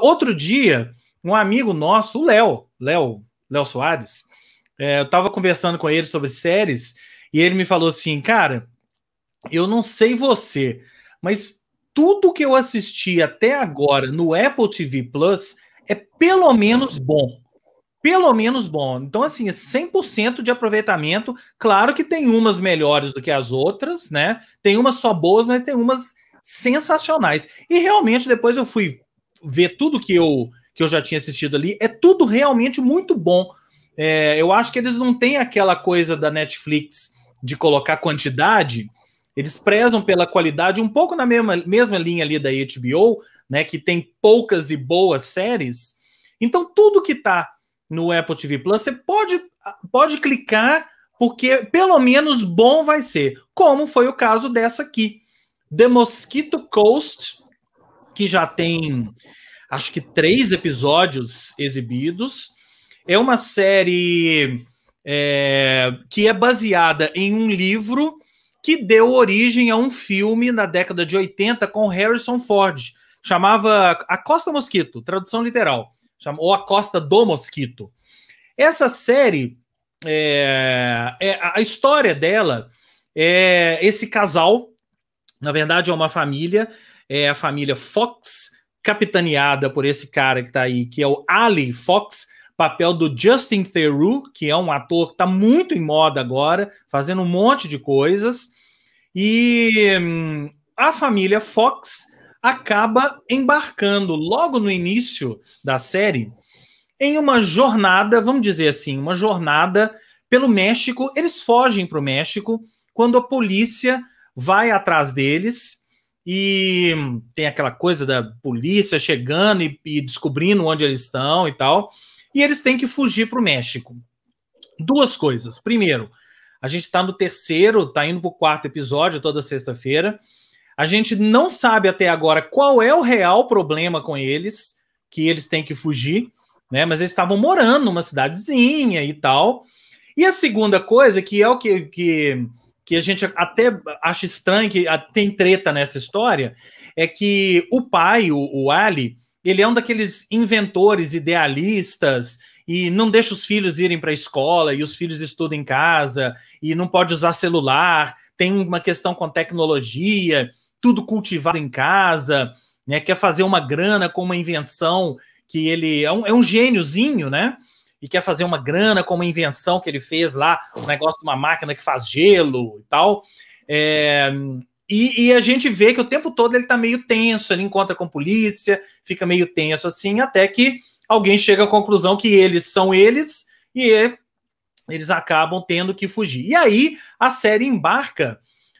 Outro dia, um amigo nosso, o Léo, Léo, Léo Soares, é, eu estava conversando com ele sobre séries e ele me falou assim, cara, eu não sei você, mas tudo que eu assisti até agora no Apple TV Plus é pelo menos bom. Pelo menos bom. Então, assim, é 100% de aproveitamento. Claro que tem umas melhores do que as outras, né? Tem umas só boas, mas tem umas sensacionais. E realmente, depois eu fui ver tudo que eu, que eu já tinha assistido ali. É tudo realmente muito bom. É, eu acho que eles não têm aquela coisa da Netflix de colocar quantidade, eles prezam pela qualidade, um pouco na mesma, mesma linha ali da HBO, né, que tem poucas e boas séries. Então, tudo que está no Apple TV Plus, você pode, pode clicar, porque pelo menos bom vai ser, como foi o caso dessa aqui. The Mosquito Coast que já tem acho que três episódios exibidos. É uma série é, que é baseada em um livro que deu origem a um filme na década de 80 com Harrison Ford. Chamava A Costa Mosquito, tradução literal. Ou A Costa do Mosquito. Essa série, é, é, a história dela é esse casal, na verdade é uma família, é a família Fox, capitaneada por esse cara que está aí, que é o Ali Fox, papel do Justin Theroux, que é um ator que está muito em moda agora, fazendo um monte de coisas. E hum, a família Fox acaba embarcando logo no início da série em uma jornada, vamos dizer assim, uma jornada pelo México. Eles fogem para o México quando a polícia vai atrás deles e tem aquela coisa da polícia chegando e, e descobrindo onde eles estão e tal. E eles têm que fugir para o México. Duas coisas. Primeiro, a gente está no terceiro, está indo para o quarto episódio toda sexta-feira. A gente não sabe até agora qual é o real problema com eles, que eles têm que fugir, né? Mas eles estavam morando numa cidadezinha e tal. E a segunda coisa, que é o que, que que a gente até acha estranho, que tem treta nessa história, é que o pai, o, o Ali, ele é um daqueles inventores idealistas e não deixa os filhos irem para a escola e os filhos estudam em casa e não pode usar celular, tem uma questão com tecnologia, tudo cultivado em casa, né? Quer fazer uma grana com uma invenção que ele é um, é um gêniozinho, né? e quer fazer uma grana com uma invenção que ele fez lá, um negócio de uma máquina que faz gelo e tal. É, e, e, a gente vê que o tempo todo ele tá meio tenso, ele encontra com polícia, fica meio tenso assim, até que alguém chega à conclusão que eles são eles e é, eles acabam tendo que fugir. E aí a série embarca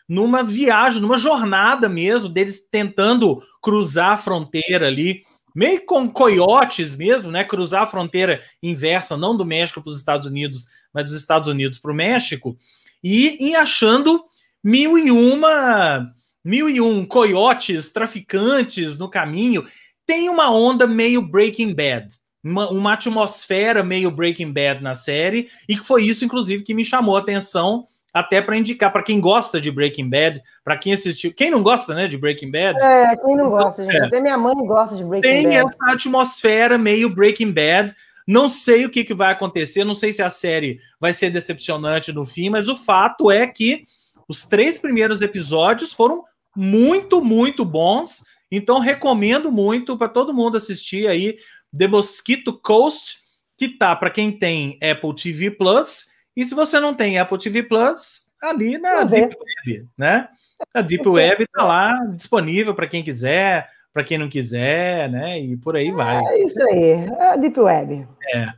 numa viagem, numa jornada mesmo, deles tentando cruzar a fronteira ali meio com coiotes mesmo, né? Cruzar a fronteira inversa, não do México para os Estados Unidos, mas dos Estados Unidos para o México, e, e achando mil e uma mil e um coiotes, traficantes no caminho. Tem uma onda meio Breaking Bad, uma, uma, atmosfera meio Breaking Bad na série, e que foi isso, inclusive, que me chamou a atenção até para indicar para quem gosta de Breaking Bad, para quem assistiu. Quem não gosta, né, de Breaking Bad? É, quem não gosta, gente. É. Até minha mãe gosta de Breaking Tem Bad. Tem essa atmosfera meio Breaking Bad. Não sei o que, que vai acontecer, não sei se a série vai ser decepcionante no fim, mas o fato é que os três primeiros episódios foram muito, muito bons. Então, recomendo muito para todo mundo assistir aí The Mosquito Coast, que tá para quem tem Apple TV Plus e se você não tem Apple TV Plus, ali na Deep Web, né? A Deep Web está lá disponível para quem quiser, para quem não quiser, né? E por aí é vai. É isso aí, a Deep Web. É.